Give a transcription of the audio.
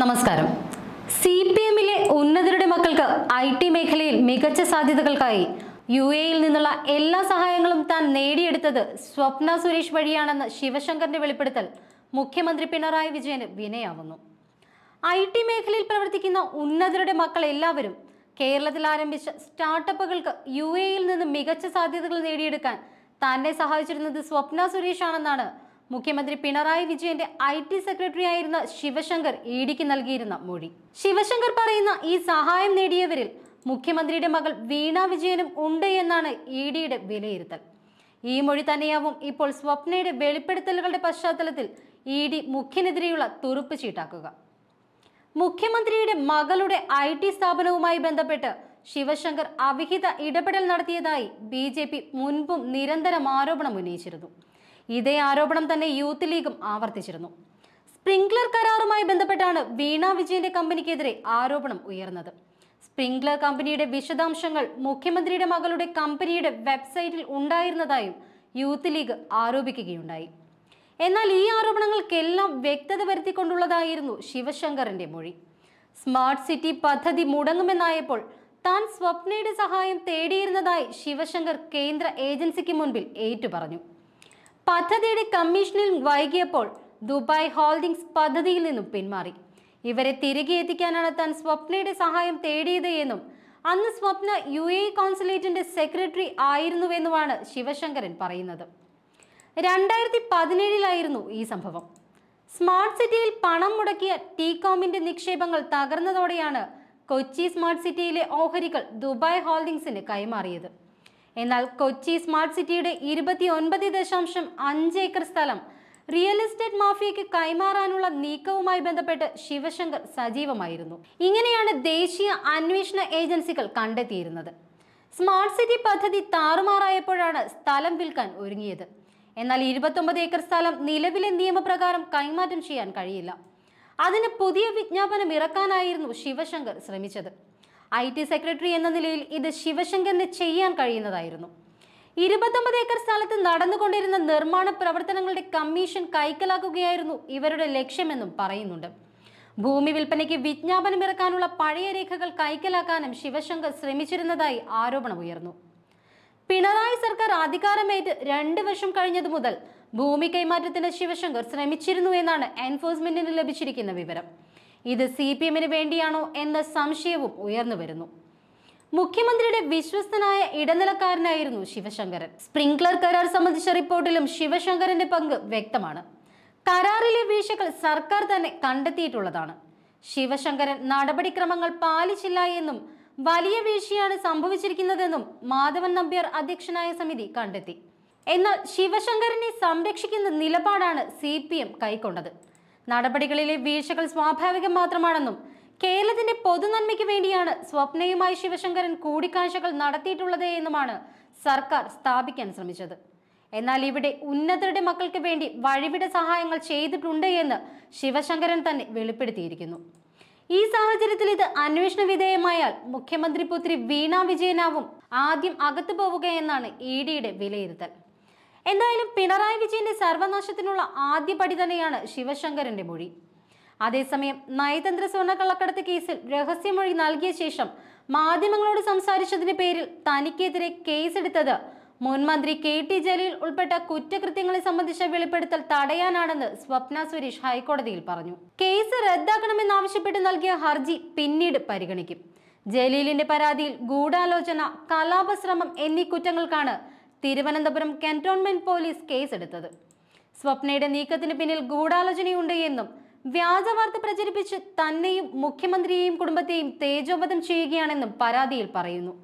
നമസ്കാരം C P എമ്മിലെ ഉന്നതരുടെ മക്കൾക്ക് ഐ ടി മേഖലയിൽ മികച്ച സാധ്യതകൾക്കായി യു എയിൽ നിന്നുള്ള എല്ലാ സഹായങ്ങളും താൻ നേടിയെടുത്തത് സ്വപ്ന സുരേഷ് വഴിയാണെന്ന് ശിവശങ്കറിന്റെ വെളിപ്പെടുത്തൽ മുഖ്യമന്ത്രി പിണറായി വിജയന് വിനയാവുന്നു ഐ ടി മേഖലയിൽ പ്രവർത്തിക്കുന്ന ഉന്നതരുടെ മക്കൾ എല്ലാവരും കേരളത്തിൽ ആരംഭിച്ച സ്റ്റാർട്ടപ്പുകൾക്ക് യു എയിൽ നിന്ന് മികച്ച സാധ്യതകൾ നേടിയെടുക്കാൻ തന്നെ സഹായിച്ചിരുന്നത് സ്വപ്ന സുരേഷ് ആണെന്നാണ് മുഖ്യമന്ത്രി പിണറായി വിജയന്റെ ഐ ടി സെക്രട്ടറി ആയിരുന്ന ശിവശങ്കർ ഇ ഡിക്ക് നൽകിയിരുന്ന മൊഴി ശിവശങ്കർ പറയുന്ന ഈ സഹായം നേടിയവരിൽ മുഖ്യമന്ത്രിയുടെ മകൾ വീണ വിജയനും ഉണ്ട് എന്നാണ് ഇ ഡിയുടെ വിലയിരുത്തൽ ഈ മൊഴി തന്നെയാവും ഇപ്പോൾ സ്വപ്നയുടെ വെളിപ്പെടുത്തലുകളുടെ പശ്ചാത്തലത്തിൽ ഇ ഡി മുഖ്യനെതിരെയുള്ള തുറുപ്പ് ചീട്ടാക്കുക മുഖ്യമന്ത്രിയുടെ മകളുടെ ഐ ടി സ്ഥാപനവുമായി ബന്ധപ്പെട്ട് ശിവശങ്കർ അവിഹിത ഇടപെടൽ നടത്തിയതായി ബി ജെ പി മുൻപും നിരന്തരം ആരോപണം ഉന്നയിച്ചിരുന്നു ഇതേ ആരോപണം തന്നെ യൂത്ത് ലീഗും ആവർത്തിച്ചിരുന്നു സ്പ്രിംഗ്ലർ കരാറുമായി ബന്ധപ്പെട്ടാണ് വീണ വിജയന്റെ കമ്പനിക്കെതിരെ ആരോപണം ഉയർന്നത് സ്പ്രിംഗ്ലർ കമ്പനിയുടെ വിശദാംശങ്ങൾ മുഖ്യമന്ത്രിയുടെ മകളുടെ കമ്പനിയുടെ വെബ്സൈറ്റിൽ ഉണ്ടായിരുന്നതായും യൂത്ത് ലീഗ് ആരോപിക്കുകയുണ്ടായി എന്നാൽ ഈ ആരോപണങ്ങൾക്കെല്ലാം വ്യക്തത വരുത്തിക്കൊണ്ടുള്ളതായിരുന്നു ശിവശങ്കറിന്റെ മൊഴി സ്മാർട്ട് സിറ്റി പദ്ധതി മുടങ്ങുമെന്നായപ്പോൾ താൻ സ്വപ്നയുടെ സഹായം തേടിയിരുന്നതായി ശിവശങ്കർ കേന്ദ്ര ഏജൻസിക്ക് മുൻപിൽ ഏറ്റുപറഞ്ഞു പദ്ധതിയുടെ കമ്മീഷനിൽ വൈകിയപ്പോൾ ദുബായ് ഹോൾഡിംഗ്സ് പദ്ധതിയിൽ നിന്നും പിന്മാറി ഇവരെ തിരികെ എത്തിക്കാനാണ് താൻ സ്വപ്നയുടെ സഹായം തേടിയത് എന്നും അന്ന് സ്വപ്ന യു എ കോൺസുലേറ്റിന്റെ സെക്രട്ടറി ആയിരുന്നുവെന്നുമാണ് ശിവശങ്കരൻ പറയുന്നത് രണ്ടായിരത്തി പതിനേഴിലായിരുന്നു ഈ സംഭവം സ്മാർട്ട് സിറ്റിയിൽ പണം മുടക്കിയ കോമിന്റെ നിക്ഷേപങ്ങൾ തകർന്നതോടെയാണ് കൊച്ചി സ്മാർട്ട് സിറ്റിയിലെ ഓഹരികൾ ദുബായ് ഹോൾഡിംഗ്സിന് കൈമാറിയത് എന്നാൽ കൊച്ചി സ്മാർട്ട് സിറ്റിയുടെ ഇരുപത്തി ഒൻപത് ദശാംശം അഞ്ച് ഏക്കർ സ്ഥലം റിയൽ എസ്റ്റേറ്റ് മാഫിയയ്ക്ക് കൈമാറാനുള്ള നീക്കവുമായി ബന്ധപ്പെട്ട് ശിവശങ്കർ സജീവമായിരുന്നു ഇങ്ങനെയാണ് ദേശീയ അന്വേഷണ ഏജൻസികൾ കണ്ടെത്തിയിരുന്നത് സ്മാർട്ട് സിറ്റി പദ്ധതി താറുമാറായപ്പോഴാണ് സ്ഥലം വിൽക്കാൻ ഒരുങ്ങിയത് എന്നാൽ ഇരുപത്തൊമ്പത് ഏക്കർ സ്ഥലം നിലവിലെ നിയമപ്രകാരം കൈമാറ്റം ചെയ്യാൻ കഴിയില്ല അതിന് പുതിയ വിജ്ഞാപനം ഇറക്കാനായിരുന്നു ശിവശങ്കർ ശ്രമിച്ചത് ഐ ടി സെക്രട്ടറി എന്ന നിലയിൽ ഇത് ശിവശങ്കറിന് ചെയ്യാൻ കഴിയുന്നതായിരുന്നു ഇരുപത്തൊമ്പത് ഏക്കർ സ്ഥലത്ത് നടന്നുകൊണ്ടിരുന്ന നിർമ്മാണ പ്രവർത്തനങ്ങളുടെ കമ്മീഷൻ കൈക്കലാക്കുകയായിരുന്നു ഇവരുടെ ലക്ഷ്യമെന്നും പറയുന്നുണ്ട് ഭൂമി വിൽപ്പനയ്ക്ക് വിജ്ഞാപനം ഇറക്കാനുള്ള പഴയ രേഖകൾ കൈക്കലാക്കാനും ശിവശങ്കർ ശ്രമിച്ചിരുന്നതായി ആരോപണമുയർന്നു പിണറായി സർക്കാർ അധികാരമേറ്റ് രണ്ട് വർഷം കഴിഞ്ഞതു മുതൽ ഭൂമി കൈമാറ്റത്തിന് ശിവശങ്കർ ശ്രമിച്ചിരുന്നു എന്നാണ് എൻഫോഴ്സ്മെന്റിന് ലഭിച്ചിരിക്കുന്ന വിവരം ഇത് സി പി എമ്മിന് വേണ്ടിയാണോ എന്ന സംശയവും ഉയർന്നു വരുന്നു മുഖ്യമന്ത്രിയുടെ വിശ്വസ്തനായ ഇടനിലക്കാരനായിരുന്നു ശിവശങ്കരൻ സ്പ്രിങ്ക്ലർ കരാർ സംബന്ധിച്ച റിപ്പോർട്ടിലും ശിവശങ്കരന്റെ പങ്ക് വ്യക്തമാണ് കരാറിലെ വീഴ്ചകൾ സർക്കാർ തന്നെ കണ്ടെത്തിയിട്ടുള്ളതാണ് ശിവശങ്കരൻ നടപടിക്രമങ്ങൾ പാലിച്ചില്ല എന്നും വലിയ വീഴ്ചയാണ് സംഭവിച്ചിരിക്കുന്നതെന്നും മാധവൻ നമ്പ്യാർ അധ്യക്ഷനായ സമിതി കണ്ടെത്തി എന്നാൽ ശിവശങ്കരനെ സംരക്ഷിക്കുന്ന നിലപാടാണ് സി കൈക്കൊണ്ടത് നടപടികളിലെ വീഴ്ചകൾ സ്വാഭാവികം മാത്രമാണെന്നും കേരളത്തിന്റെ പൊതുനന്മയ്ക്ക് വേണ്ടിയാണ് സ്വപ്നയുമായി ശിവശങ്കരൻ കൂടിക്കാഴ്ചകൾ നടത്തിയിട്ടുള്ളത് എന്നുമാണ് സർക്കാർ സ്ഥാപിക്കാൻ ശ്രമിച്ചത് എന്നാൽ ഇവിടെ ഉന്നതരുടെ മക്കൾക്ക് വേണ്ടി വഴിവിട സഹായങ്ങൾ ചെയ്തിട്ടുണ്ട് എന്ന് ശിവശങ്കരൻ തന്നെ വെളിപ്പെടുത്തിയിരിക്കുന്നു ഈ സാഹചര്യത്തിൽ ഇത് അന്വേഷണ വിധേയമായാൽ മുഖ്യമന്ത്രി പുത്രി വീണ വിജയനാവും ആദ്യം അകത്തു പോവുകയെന്നാണ് ഇ ഡിയുടെ വിലയിരുത്തൽ എന്തായാലും പിണറായി വിജയന്റെ സർവനാശത്തിനുള്ള പടി തന്നെയാണ് ശിവശങ്കരന്റെ മൊഴി അതേസമയം നയതന്ത്ര സ്വർണ്ണക്കള്ളക്കടത്ത് കേസിൽ രഹസ്യമൊഴി നൽകിയ ശേഷം മാധ്യമങ്ങളോട് സംസാരിച്ചതിന്റെ പേരിൽ തനിക്കെതിരെ കേസെടുത്തത് മുൻമന്ത്രി കെ ടി ജലീൽ ഉൾപ്പെട്ട കുറ്റകൃത്യങ്ങളെ സംബന്ധിച്ച വെളിപ്പെടുത്തൽ തടയാനാണെന്ന് സ്വപ്ന സുരേഷ് ഹൈക്കോടതിയിൽ പറഞ്ഞു കേസ് റദ്ദാക്കണമെന്നാവശ്യപ്പെട്ട് നൽകിയ ഹർജി പിന്നീട് പരിഗണിക്കും ജലീലിന്റെ പരാതിയിൽ ഗൂഢാലോചന കലാപശ്രമം എന്നീ കുറ്റങ്ങൾക്കാണ് തിരുവനന്തപുരം കൻറ്റോൺമെന്റ് പോലീസ് കേസെടുത്തത് സ്വപ്നയുടെ നീക്കത്തിന് പിന്നിൽ ഗൂഢാലോചനയുണ്ട് എന്നും വ്യാജ വാർത്ത പ്രചരിപ്പിച്ച് തന്നെയും മുഖ്യമന്ത്രിയെയും കുടുംബത്തെയും തേജോവധം ചെയ്യുകയാണെന്നും പരാതിയിൽ പറയുന്നു